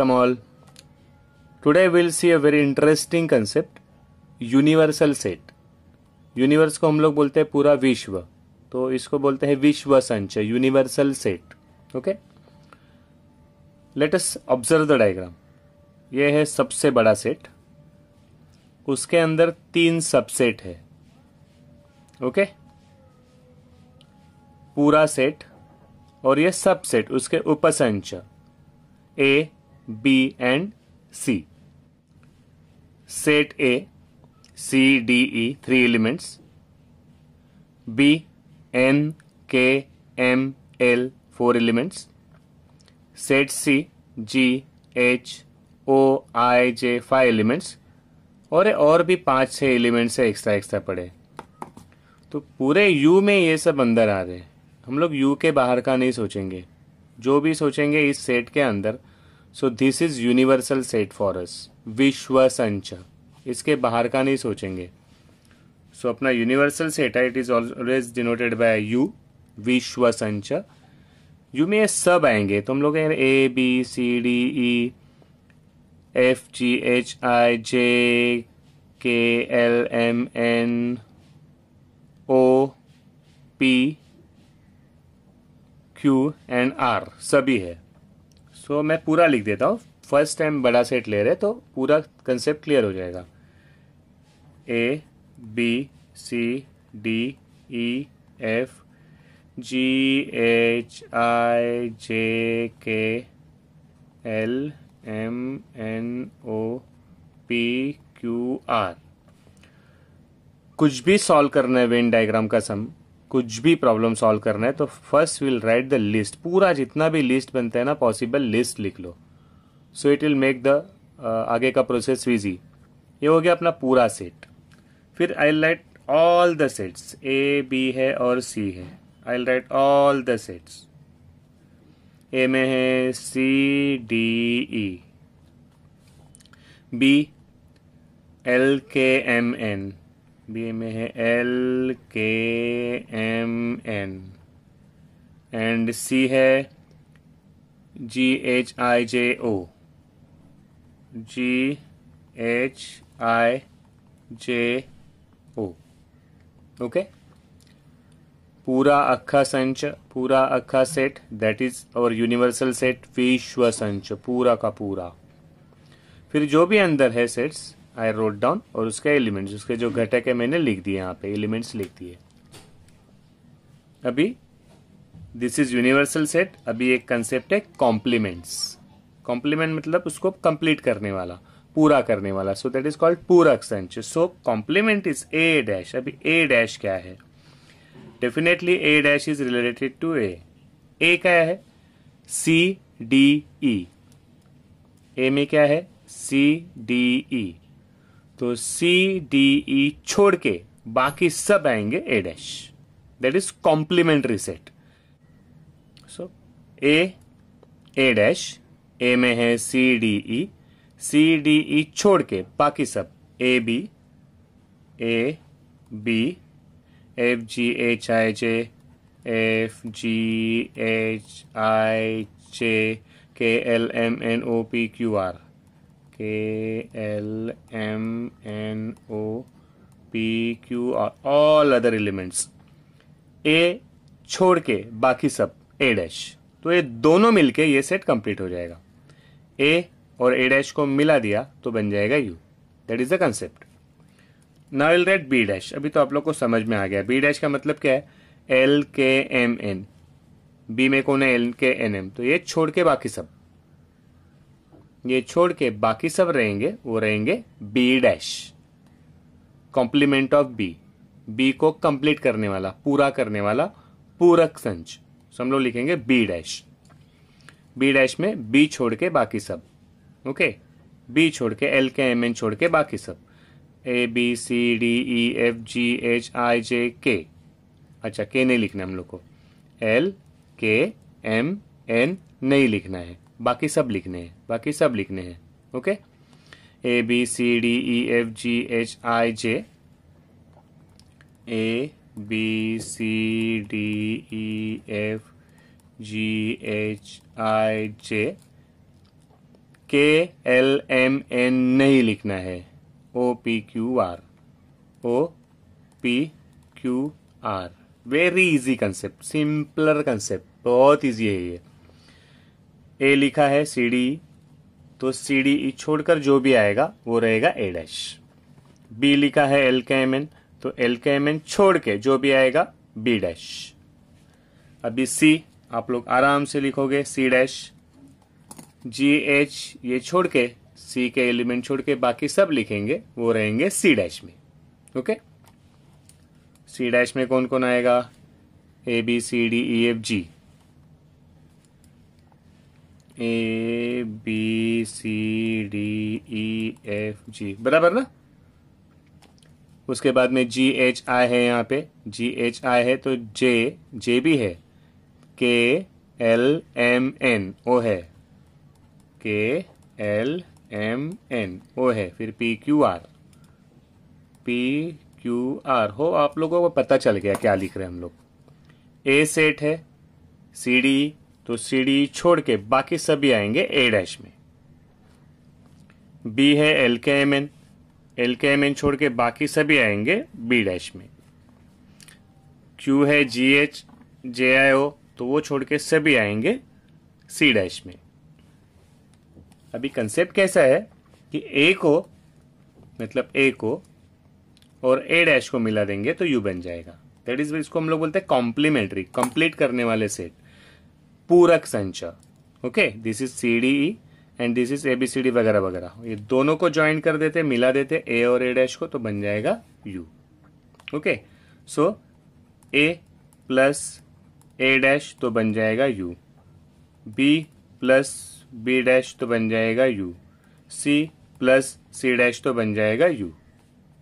welcome all. Today we'll see a very interesting concept, universal set. Universe को हम लोग बोलते हैं पूरा विश्व तो इसको बोलते हैं विश्व संचय universal set okay let us observe the diagram ये है सबसे बड़ा सेट उसके अंदर तीन सबसेट है ओके पूरा सेट और ये सबसेट उसके उपसंच A B and C set A C D E three elements B N K M L four elements set C G H O I J five elements और और भी पांच छः एलिमेंट्स है एक्स्ट्रा एक्स्ट्रा पड़े तो पूरे यू में ये सब अंदर आ रहे हैं हम लोग यू के बाहर का नहीं सोचेंगे जो भी सोचेंगे इस सेट के अंदर so this is universal set for us संच इसके बाहर का नहीं सोचेंगे सो so, अपना यूनिवर्सल सेट है it is always denoted by U संच यू में सब आएंगे तो हम लोग A B C D E F G H I J K L M N O P Q and R सभी है सो तो so, मैं पूरा लिख देता हूँ फर्स्ट टाइम बड़ा सेट ले रहे तो पूरा कंसेप्ट क्लियर हो जाएगा A B C D E F G H I J K L M N O P Q R कुछ भी सॉल्व करना है वेन डायग्राम का सम कुछ भी प्रॉब्लम सॉल्व करना है तो first will write the list पूरा जितना भी लिस्ट बनता है ना पॉसिबल लिस्ट लिख लो so it will make the आगे का प्रोसेस इजी ये हो गया अपना पूरा सेट फिर I write all the sets A B है और सी है I write all the sets A में है C D E B L K M N B में है L K M N and C है G H I J O G H I J O okay पूरा अखा संच पूरा अखा सेट दैट इज और यूनिवर्सल सेट विश्व संच पूरा का पूरा फिर जो भी अंदर है सेट्स आई रोट डाउन और उसका एलिमेंट्स उसके जो घटक है मैंने लिख दिए यहाँ पे एलिमेंट्स लिख दिए अभी दिस इज यूनिवर्सल सेट अभी एक कंसेप्ट है कॉम्प्लीमेंट्स कॉम्प्लीमेंट मतलब उसको कंप्लीट करने वाला पूरा करने वाला सो दैट इज कॉल्ड पूरक संच so complement is A dash अभी ए डैश क्या है definitely A dash is related to A A क्या है सी डी ई ए में क्या है सी डी ई तो सी डी ई छोड़ के बाकी सब आएंगे A dash that is complementary set so A A dash A में है सी डी ई सी डी ई छोड़ के बाकी सब A B A B F G H I J F G H I J K L M N O P Q R K L M N O P Q R all other elements A छोड़ के बाकी सब ए dash तो ये दोनों मिलके ये set complete हो जाएगा ए और ए डैश को मिला दिया तो बन जाएगा U that is the concept now will read B dash अभी तो आप लोग को समझ में आ गया बी डैश का मतलब क्या है L K M N B में कौन है एल के एन एम तो ये छोड़ के बाकी सब ये छोड़ के बाकी सब रहेंगे वो रहेंगे B dash complement of B B को कंप्लीट करने वाला पूरा करने वाला पूरक संच हम लोग लिखेंगे बी डैश बी डैश में बी छोड़ के बाकी सब ओके बी छोड़ के एल के एम एन छोड़ के बाकी सब A B C D E F G H I J K अच्छा के नहीं लिखना हम लोग को एल के एम एन नहीं लिखना है बाकी सब लिखने हैं बाकी सब लिखने हैं okay A B C D E F G H I J A B C D E F G H I J K L M N नहीं लिखना है O P Q R O P Q R very easy concept simpler concept बहुत easy है ये ए लिखा है C D ई तो सी D ई छोड़कर जो भी आएगा वो रहेगा ए डैश बी लिखा है एल के एम एन तो एल के एम एन छोड़ के जो भी आएगा बी डैश अभी सी आप लोग आराम से लिखोगे सी डैश जी एच ये छोड़ के सी के एलिमेंट छोड़ के बाकी सब लिखेंगे वो रहेंगे सी डैश में ओके सी डैश में कौन कौन आएगा A B C D E F G A B C D E F G बराबर ना उसके बाद में जी एच आई है यहाँ पे जी एच आई है तो जे जे भी है के एल एम एन ओ है के एल एम एन ओ है फिर P Q R P Q R हो आप लोगों को पता चल गया क्या लिख रहे हैं हम लोग ए सेट है सी डी तो सी डी छोड़ के बाकी सभी आएंगे ए डैश में बी है L K M N L K M N छोड़ के बाकी सभी आएंगे बी डैश में क्यू है जी एच जे आई ओ तो वो छोड़ के सभी आएंगे सी डैश में अभी कंसेप्ट कैसा है कि ए को मतलब ए को और ए डैश को मिला देंगे तो यू बन जाएगा दैट इज इसको हम लोग बोलते हैं कॉम्प्लीमेंट्री कंप्लीट करने वाले सेट पूरक संचय okay this is C D E and this is A B C D वगैरह वगैरह ये दोनों को ज्वाइन कर देते मिला देते ए और ए डैश को तो बन जाएगा U okay so A plus A dash तो बन जाएगा U B plus B dash तो बन जाएगा U C plus C dash तो बन जाएगा यू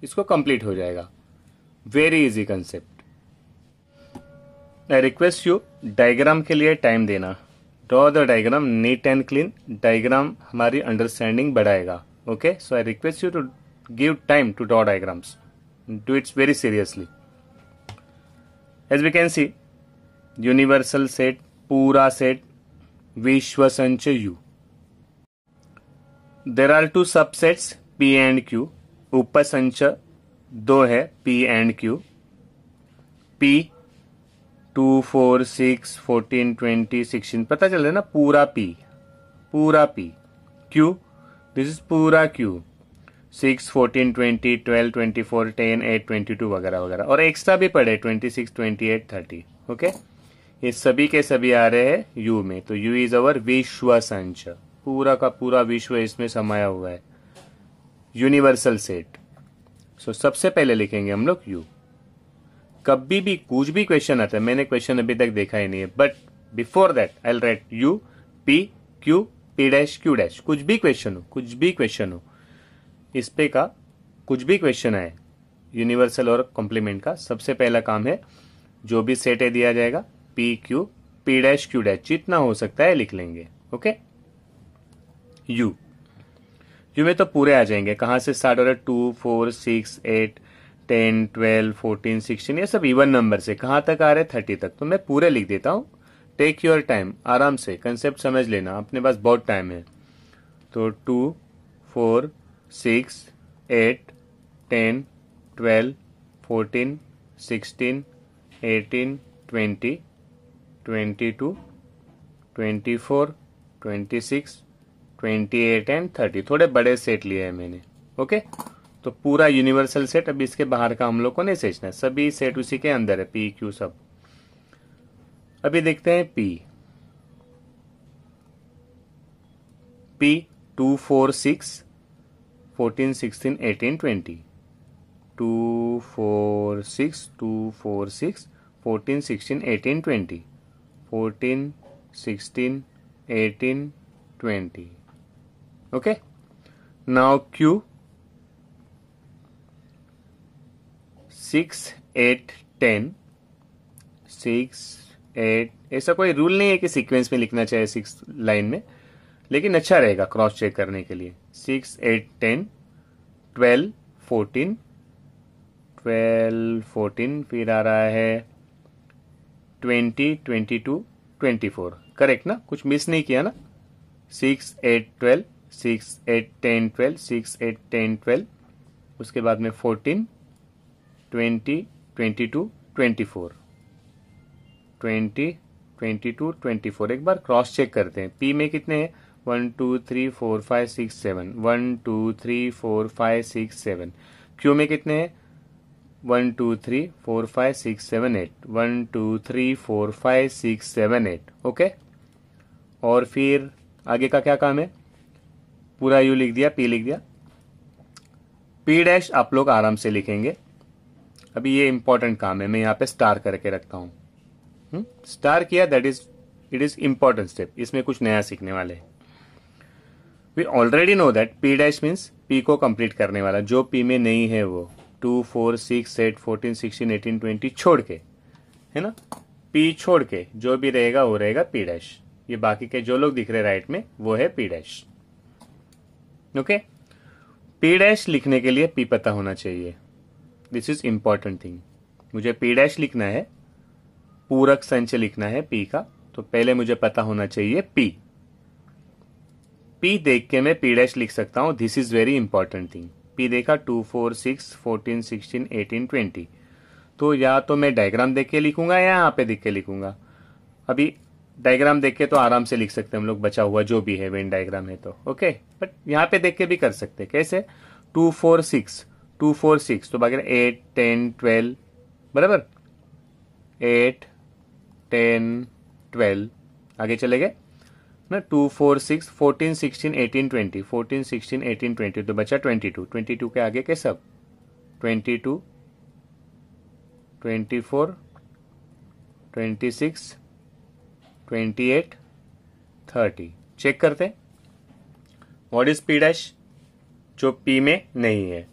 इसको कंप्लीट हो जाएगा very easy concept I request you diagram के लिए टाइम देना draw the diagram neat and clean diagram हमारी अंडरस्टैंडिंग बढ़ाएगा okay so I request you to give time to draw diagrams do it's very seriously as we can see universal set पूरा set विश्व संच U there are two subsets P and Q उपसंच दो है P and Q P two four six fourteen twenty sixteen पता चल रहा है ना पूरा पी पूरा पी क्यू दिस इज पूरा Q six fourteen twenty twelve twenty four ten eight twenty two वगैरह वगैरह और एक्स्ट्रा भी पड़े twenty six twenty eight thirty okay ये सभी के सभी आ रहे हैं यू में तो यू इज अवर विश्व संच पूरा का पूरा विश्व इसमें समाया हुआ है यूनिवर्सल सेट सो सबसे पहले लिखेंगे हम लोग यू कभी भी कुछ भी क्वेश्चन आता है मैंने क्वेश्चन अभी तक देखा ही नहीं है but before that I write U P Q P dash Q dash कुछ भी क्वेश्चन हो कुछ भी क्वेश्चन हो इस पे का कुछ भी क्वेश्चन आए यूनिवर्सल और कॉम्प्लीमेंट का सबसे पहला काम है जो भी सेट है दिया जाएगा P Q P dash Q dash जितना हो सकता है लिख लेंगे ओके यू यू में तो पूरे आ जाएंगे कहां से स्टार्ट हो रहा है two four six eight ten twelve fourteen sixteen ये सब इवन नंबर से कहाँ तक आ रहे हैं थर्टी तक तो मैं पूरे लिख देता हूँ टेक योर टाइम आराम से कंसेप्ट समझ लेना अपने पास बहुत टाइम है तो two four six eight ten twelve fourteen sixteen eighteen twenty twenty two twenty four twenty six twenty eight and thirty थोड़े बड़े सेट लिए हैं मैंने ओके okay? तो पूरा यूनिवर्सल सेट अभी इसके बाहर का हम लोग को नहीं सेचना सभी सेट उसी के अंदर है पी क्यू सब अभी देखते हैं P P two four six fourteen sixteen eighteen twenty two four six two four six fourteen sixteen eighteen twenty fourteen sixteen eighteen twenty okay now Q six eight ten six eight ऐसा कोई rule नहीं है कि sequence में लिखना चाहिए six line में लेकिन अच्छा रहेगा क्रॉस चेक करने के लिए six eight ten twelve fourteen twelve fourteen फिर आ रहा है twenty twenty two twenty four correct ना कुछ मिस नहीं किया ना six eight twelve six eight ten twelve six eight ten twelve उसके बाद में fourteen twenty twenty two twenty four twenty twenty two twenty four एक बार क्रॉस चेक करते हैं पी में कितने हैं one two three four five six seven one two three four five six seven Q में कितने हैं one two three four five six seven eight one two three four five six seven eight okay और फिर आगे का क्या काम है पूरा यू लिख दिया पी लिख दिया पी डैश आप लोग आराम से लिखेंगे अभी ये इंपॉर्टेंट काम है मैं यहाँ पे स्टार करके रखता हूँ स्टार हम्म, किया that is it is important step इसमें कुछ नया सीखने वाले we already know that P dash means P को कंप्लीट करने वाला जो पी में नहीं है वो two four six eight fourteen sixteen eighteen twenty छोड़ के है ना पी छोड़ के जो भी रहेगा वो रहेगा पी डैश ये बाकी के जो लोग दिख रहे राइट में वो है P dash okay P dash लिखने के लिए पी पता होना चाहिए दिस इज इम्पॉर्टेंट थिंग मुझे पी डैश लिखना है पूरक संचय लिखना है पी का तो पहले मुझे पता होना चाहिए पी पी देख के मैं पी डैश लिख सकता हूं this is very important thing P देखा two four six fourteen sixteen eighteen twenty तो या तो मैं डायग्राम देख के लिखूंगा या यहाँ पे देख के लिखूंगा अभी डायग्राम देख के तो आराम से लिख सकते हैं हम लोग बचा हुआ जो भी है वेन डायग्राम है तो ओके बट यहाँ पे देख के भी कर सकते कैसे two four six two four six तो बाकी एट टेन ट्वेल्व बराबर एट टेन ट्वेल्व आगे चले गए ना two four six fourteen sixteen eighteen twenty fourteen sixteen eighteen twenty तो बचा ट्वेंटी टू ट्वेंटी टू के आगे के सब twenty two twenty four twenty six twenty eight thirty check करते हैं वॉट इज पी डैश जो पी में नहीं है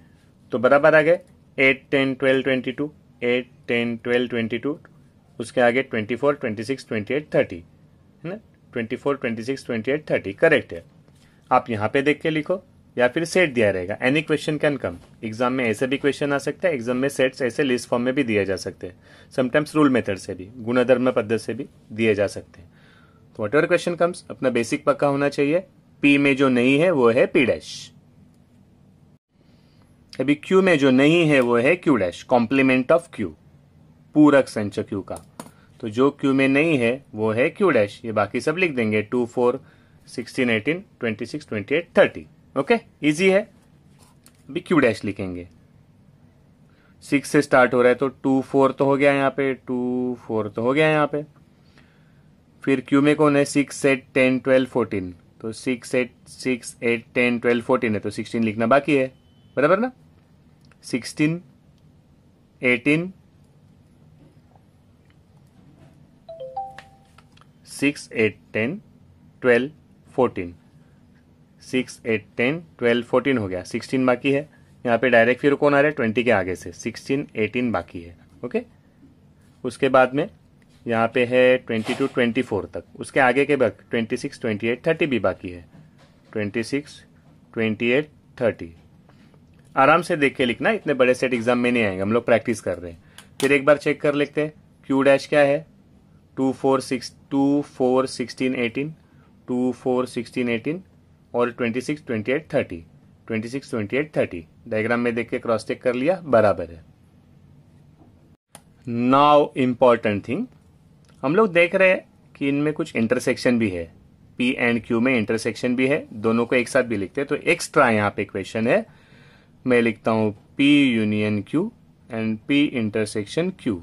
तो बराबर आ गए eight ten twelve twenty two eight ten twelve twenty two उसके आगे twenty four twenty six twenty eight thirty है ना twenty four twenty six twenty eight thirty correct है आप यहाँ पे देख के लिखो या फिर सेट दिया रहेगा any question can come exam में ऐसे भी क्वेश्चन आ सकते हैं एग्जाम में सेट्स ऐसे लिस्ट फॉर्म में भी दिए जा सकते हैं समटाइम्स रूल मेथड से भी गुणधर्म पद्धति से भी दिए जा सकते हैं तो वट एवर क्वेश्चन कम्स अपना बेसिक पक्का होना चाहिए पी में जो नहीं है वो है पी डैश अभी क्यू में जो नहीं है वो है Q dash complement of Q पूरक संच क्यू का तो जो क्यू में नहीं है वो है क्यू डैश ये बाकी सब लिख देंगे two four sixteen eighteen twenty six twenty eight thirty okay easy है अभी क्यू डैश लिखेंगे सिक्स से स्टार्ट हो रहा है तो टू फोर तो हो गया यहाँ पे टू फोर तो हो गया यहाँ पे फिर क्यू में कौन है six eight ten twelve fourteen तो six eight six eight ten twelve fourteen है तो सिक्सटीन लिखना बाकी है बराबर ना sixteen eighteen six eight ten twelve fourteen six eight ten twelve fourteen हो गया सिक्सटीन बाकी है यहाँ पे डायरेक्ट फिर कौन आ रहा है ट्वेंटी के आगे से सिक्सटीन एटीन बाकी है ओके उसके बाद में यहाँ पे है ट्वेंटी टू ट्वेंटी फोर तक उसके आगे के बक twenty six twenty eight thirty भी बाकी है twenty six twenty eight thirty आराम से देख के लिखना इतने बड़े सेट एग्जाम में नहीं आएंगे हम लोग प्रैक्टिस कर रहे हैं फिर एक बार चेक कर लेते हैं क्यू डैश क्या है two four six two four sixteen eighteen two four sixteen eighteen और twenty six twenty eight thirty twenty six twenty eight thirty diagram में देख के क्रॉस चेक कर लिया बराबर है नाउ इम्पॉर्टेंट थिंग हम लोग देख रहे हैं कि इनमें कुछ इंटरसेक्शन भी है पी एंड क्यू में इंटरसेक्शन भी है दोनों को एक साथ भी लिखते हैं तो एक्स्ट्रा यहाँ पे क्वेश्चन है मैं लिखता हूँ P union Q and P intersection Q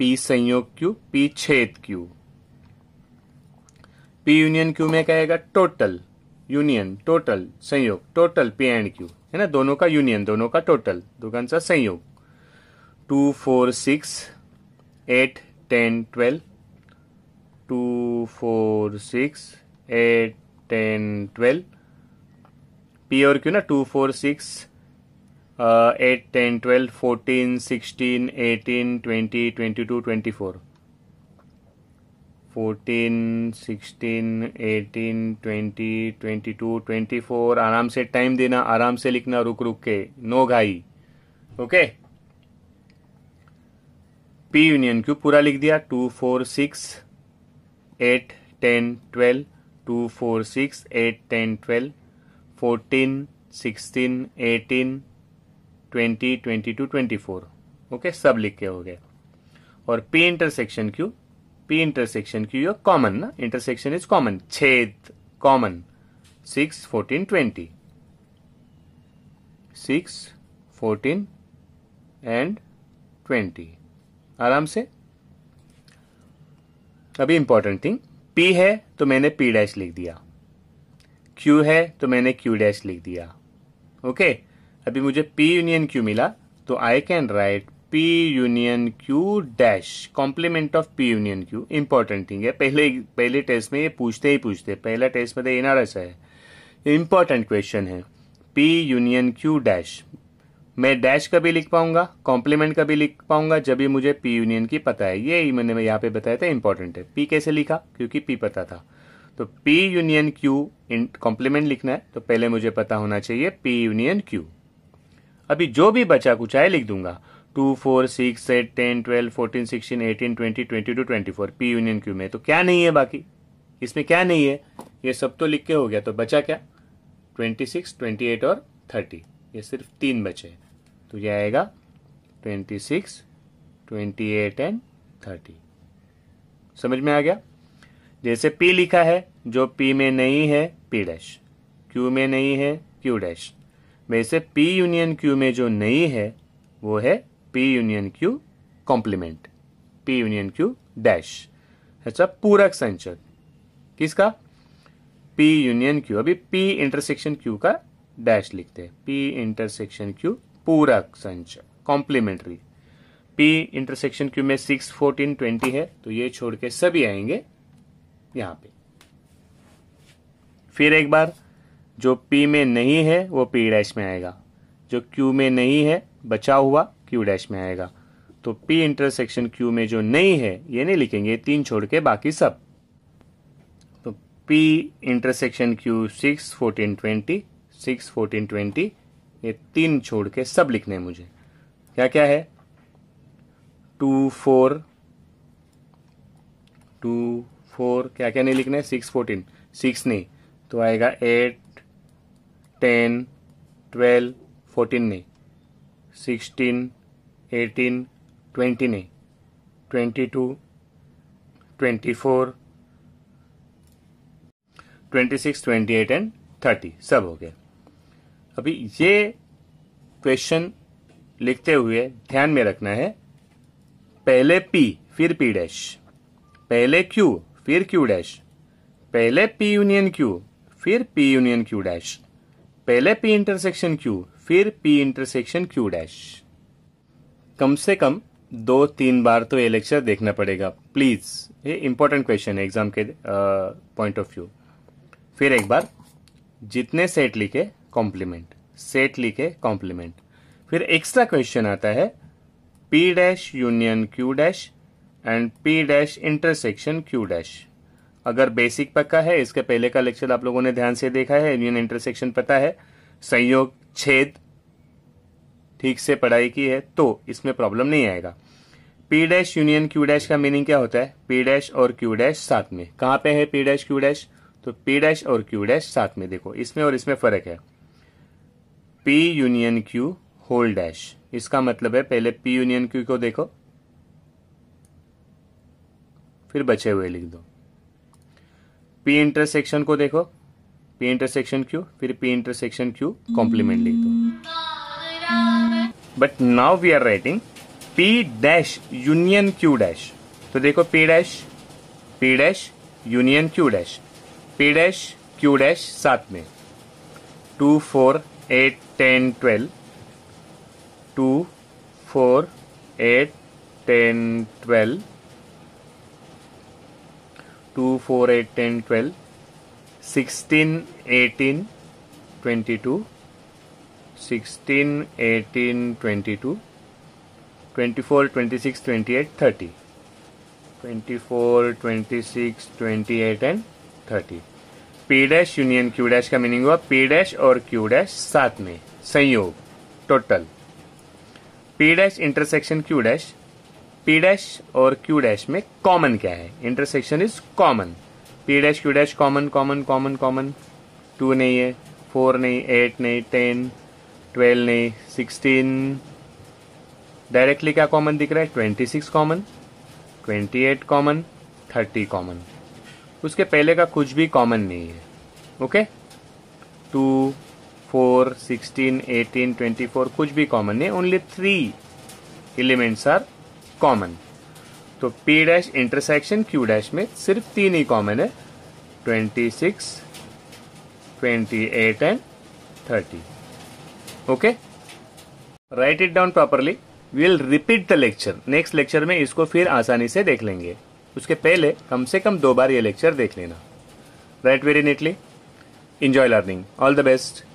P संयोग Q P छेद Q P यूनियन Q में कहेगा टोटल यूनियन टोटल संयोग टोटल पी एंड क्यू है ना दोनों का यूनियन दोनों का टोटल दोनों का संयोग two four six eight ten twelve two four six eight ten twelve P और क्यू ना two four six eight ten twelve fourteen sixteen eighteen twenty twenty two twenty four fourteen sixteen eighteen twenty twenty two twenty four आराम से time देना आराम से लिखना रुक रुक के नो घाई ओके पी यूनियन क्यू पूरा लिख दिया two four six eight ten twelve two four six eight ten twelve fourteen sixteen eighteen twenty twenty two twenty four okay सब लिख के हो गया और P intersection Q P intersection Q या कॉमन ना इंटरसेक्शन इज कॉमन छेद common six fourteen twenty six fourteen and twenty आराम से अभी इंपॉर्टेंट थिंग पी है तो मैंने पी डैश लिख दिया क्यू है तो मैंने क्यू डैश लिख दिया ओके okay? अभी मुझे पी यूनियन क्यू मिला तो I can write P union Q dash complement of P union Q important thing है पहले पहले टेस्ट में ये पूछते ही पूछते पहला टेस्ट में तो एन आर एस है इंपॉर्टेंट क्वेश्चन है पी यूनियन क्यू डैश मैं डैश कभी लिख पाऊंगा कॉम्प्लीमेंट कभी लिख पाऊंगा जब भी मुझे पी यूनियन की पता है ये मैंने यहाँ पे बताया था इंपॉर्टेंट है पी कैसे लिखा क्योंकि पी पता था तो P union Q in complement लिखना है तो पहले मुझे पता होना चाहिए P यूनियन Q अभी जो भी बचा कुछ आए लिख दूंगा two four six eight ten twelve fourteen sixteen eighteen twenty twenty two twenty four P union Q में तो क्या नहीं है बाकी इसमें क्या नहीं है ये सब तो लिख के हो गया तो बचा क्या ट्वेंटी सिक्स ट्वेंटी एट और थर्टी ये सिर्फ तीन बचे हैं तो ये आएगा twenty six twenty eight and thirty समझ में आ गया जैसे पी लिखा है जो पी में नहीं है पी डैश क्यू में नहीं है क्यू डैश वैसे पी यूनियन क्यू में जो नहीं है वो है P union Q complement P union Q dash अच्छा पूरक संचर किसका पी यूनियन क्यू अभी पी इंटरसेक्शन क्यू का डैश लिखते हैं पी इंटरसेक्शन क्यू पूरक संचर कॉम्प्लीमेंट्री पी इंटरसेक्शन क्यू में सिक्स फोर्टीन ट्वेंटी है तो ये छोड़ के सभी आएंगे यहां पे फिर एक बार जो P में नहीं है वो P डैश में आएगा जो Q में नहीं है बचा हुआ Q डैश में आएगा तो P इंटरसेक्शन Q में जो नहीं है ये नहीं लिखेंगे तीन छोड़ के बाकी सब तो P intersection Q six fourteen twenty six fourteen twenty ये तीन छोड़ के सब लिखने हैं मुझे क्या क्या है टू फोर टू फोर क्या क्या नहीं लिखना है सिक्स फोर्टीन सिक्स नहीं तो आएगा एट टेन ट्वेल्व फोर्टीन नहीं सिक्सटीन एटीन ट्वेंटी नहीं twenty two twenty four twenty six twenty eight and thirty सब हो गया अभी ये क्वेश्चन लिखते हुए ध्यान में रखना है पहले पी फिर पी डैश पहले क्यू फिर क्यू डैश पहले पी यूनियन क्यू फिर पी यूनियन क्यू डैश पहले पी इंटरसेक्शन क्यू फिर पी इंटरसेक्शन क्यू डैश कम से कम दो तीन बार तो ये लेक्चर देखना पड़ेगा प्लीज़ ये इंपॉर्टेंट क्वेश्चन है एग्जाम के पॉइंट ऑफ व्यू फिर एक बार जितने सेट लिखे कॉम्प्लीमेंट सेट लिखे कॉम्प्लीमेंट फिर एक्स्ट्रा क्वेश्चन आता है P dash union Q dash and P dash intersection Q dash अगर बेसिक पक्का है इसके पहले का लेक्चर आप लोगों ने ध्यान से देखा है यूनियन इंटरसेक्शन पता है संयोग छेद ठीक से पढ़ाई की है तो इसमें प्रॉब्लम नहीं आएगा P dash union Q dash का मीनिंग क्या होता है पी डैश और क्यू डैश साथ में कहां पे है पी डैश क्यू डैश तो पी डैश और क्यू डैश साथ में देखो इसमें और इसमें फर्क है P union Q whole dash इसका मतलब है पहले पी यूनियन क्यू को देखो फिर बचे हुए लिख दो पी इंटरसेक्शन को देखो पी इंटरसेक्शन क्यू फिर पी इंटरसेक्शन क्यू कॉम्प्लीमेंट लिख दो but now we are writing P dash union Q dash तो देखो P dash P dash union Q dash P dash Q dash साथ में two four eight ten twelve two four eight ten twelve two four eight ten twelve sixteen eighteen twenty two sixteen eighteen twenty two twenty four twenty six twenty eight thirty twenty four twenty six twenty eight and thirty P dash union Q dash का meaning हुआ P dash और Q dash साथ में संयोग total P dash intersection Q dash P dash और Q dash में common क्या है intersection is common P dash Q dash common common common common two नहीं है फोर नहीं एट नहीं टेन ट्वेल्व नहीं सिक्सटीन डायरेक्टली क्या कॉमन दिख रहा है twenty six common twenty eight common thirty common उसके पहले का कुछ भी कॉमन नहीं है okay two four sixteen eighteen twenty four कुछ भी कॉमन नहीं only three elements are common तो P dash intersection Q dash में सिर्फ तीन ही कॉमन है twenty six twenty eight and thirty okay write it down properly we'll repeat the lecture next lecture में इसको फिर आसानी से देख लेंगे उसके पहले कम से कम दो बार ये लेक्चर देख लेना right very neatly enjoy learning all the best